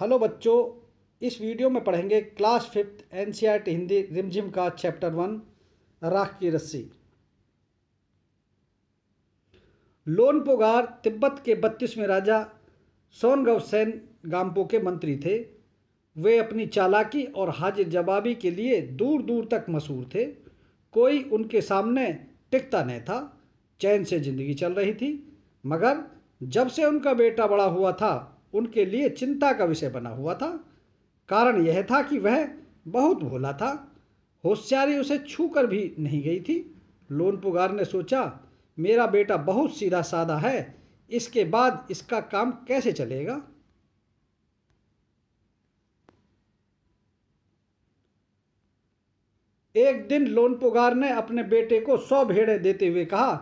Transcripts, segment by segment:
hello बच्चों इस video में पढ़ेंगे क्लास फिफ्थ एन हिंदी रिमझिम का चैप्टर वन राख की रस्सी लोन पोगार तिब्बत के बत्तीसवें राजा सोनगव सेन गाम्पो के मंत्री थे वे अपनी चालाकी और हाजिर जवाबी के लिए दूर दूर तक मशहूर थे कोई उनके सामने टिकता नहीं था चैन से जिंदगी चल रही थी मगर जब से उनका बेटा बड़ा हुआ था उनके लिए चिंता का विषय बना हुआ था कारण यह था कि वह बहुत भोला था होशियारी उसे छू कर भी नहीं गई थी लोन पुगार ने सोचा मेरा बेटा बहुत सीधा साधा है इसके बाद इसका काम कैसे चलेगा एक दिन लोन पुगार ने अपने बेटे को सौ भेड़े देते हुए कहा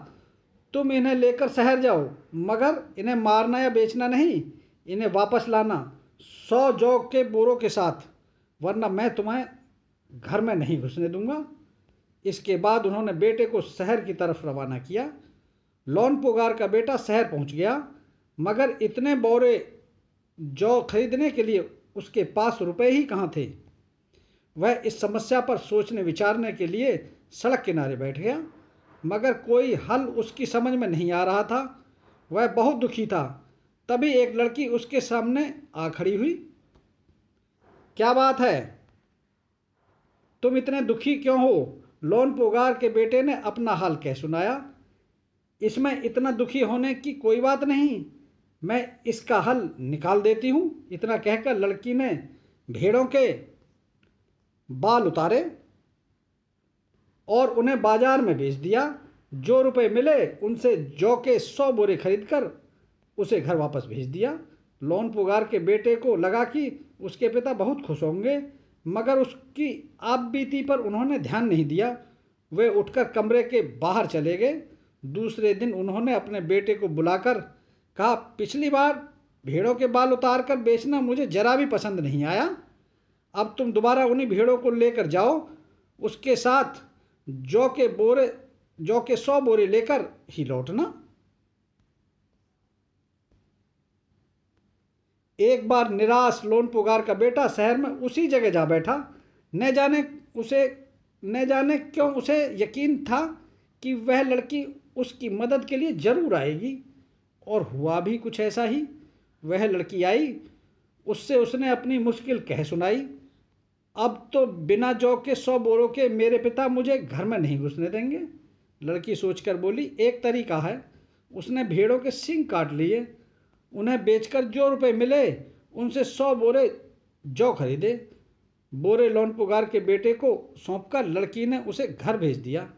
तुम इन्हें लेकर शहर जाओ मगर इन्हें मारना या बेचना नहीं इन्हें वापस लाना सौ जौ के बोरों के साथ वरना मैं तुम्हें घर में नहीं घुसने दूंगा इसके बाद उन्होंने बेटे को शहर की तरफ रवाना किया लोन पुगार का बेटा शहर पहुंच गया मगर इतने बोरे जौ खरीदने के लिए उसके पास रुपए ही कहाँ थे वह इस समस्या पर सोचने विचारने के लिए सड़क किनारे बैठ गया मगर कोई हल उसकी समझ में नहीं आ रहा था वह बहुत दुखी था तभी एक लड़की उसके सामने आ खड़ी हुई क्या बात है तुम इतने दुखी क्यों हो लोन पोगार के बेटे ने अपना हाल कह सुनाया इसमें इतना दुखी होने की कोई बात नहीं मैं इसका हल निकाल देती हूँ इतना कहकर लड़की ने भेड़ों के बाल उतारे और उन्हें बाजार में बेच दिया जो रुपए मिले उनसे जौ के सौ बोरे खरीदकर उसे घर वापस भेज दिया लोन पुगार के बेटे को लगा कि उसके पिता बहुत खुश होंगे मगर उसकी आप बीती पर उन्होंने ध्यान नहीं दिया वे उठकर कमरे के बाहर चले गए दूसरे दिन उन्होंने अपने बेटे को बुलाकर कहा पिछली बार भेड़ों के बाल उतार कर बेचना मुझे जरा भी पसंद नहीं आया अब तुम दोबारा उन्हीं भेड़ों को लेकर जाओ उसके साथ जौ के बोरे जौ के सौ बोरे लेकर ही लौटना एक बार निराश लोन पुगार का बेटा शहर में उसी जगह जा बैठा न जाने उसे न जाने क्यों उसे यकीन था कि वह लड़की उसकी मदद के लिए ज़रूर आएगी और हुआ भी कुछ ऐसा ही वह लड़की आई उससे उसने अपनी मुश्किल कह सुनाई अब तो बिना जौ के सौ बोरों के मेरे पिता मुझे घर में नहीं घुसने देंगे लड़की सोचकर बोली एक तरीका है उसने भेड़ों के सिंग काट लिए उन्हें बेचकर जो रुपए मिले उनसे सौ बोरे जौ खरीदे बोरे लोन पुगार के बेटे को सौंपकर लड़की ने उसे घर भेज दिया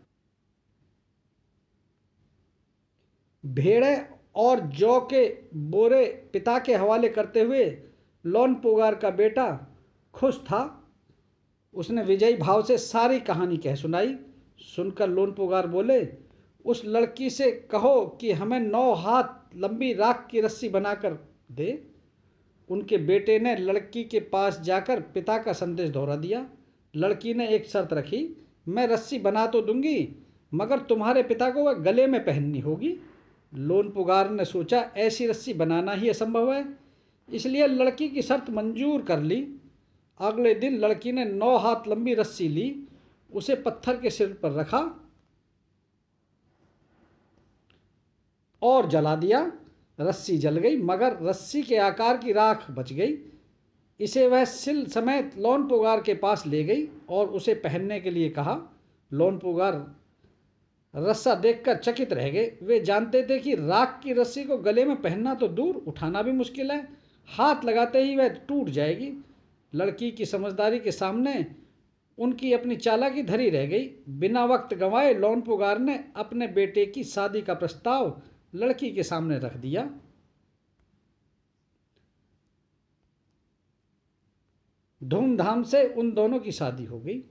भेड़े और जौ के बोरे पिता के हवाले करते हुए लोन पुगार का बेटा खुश था उसने विजयी भाव से सारी कहानी कह सुनाई सुनकर लोन पुगार बोले उस लड़की से कहो कि हमें नौ हाथ लंबी राख की रस्सी बनाकर दे उनके बेटे ने लड़की के पास जाकर पिता का संदेश दोहरा दिया लड़की ने एक शर्त रखी मैं रस्सी बना तो दूंगी मगर तुम्हारे पिता को वह गले में पहननी होगी लोन पुगार ने सोचा ऐसी रस्सी बनाना ही असंभव है इसलिए लड़की की शर्त मंजूर कर ली अगले दिन लड़की ने नौ हाथ लंबी रस्सी ली उसे पत्थर के सिर पर रखा और जला दिया रस्सी जल गई मगर रस्सी के आकार की राख बच गई इसे वह सिल समेत लोन पुगार के पास ले गई और उसे पहनने के लिए कहा लोन पुगार रस्सा देखकर चकित रह गए वे जानते थे कि राख की रस्सी को गले में पहनना तो दूर उठाना भी मुश्किल है हाथ लगाते ही वह टूट जाएगी लड़की की समझदारी के सामने उनकी अपनी चाला की धरी रह गई बिना वक्त गंवाए लोन पुगार ने अपने बेटे की शादी का प्रस्ताव लड़की के सामने रख दिया धूमधाम से उन दोनों की शादी हो गई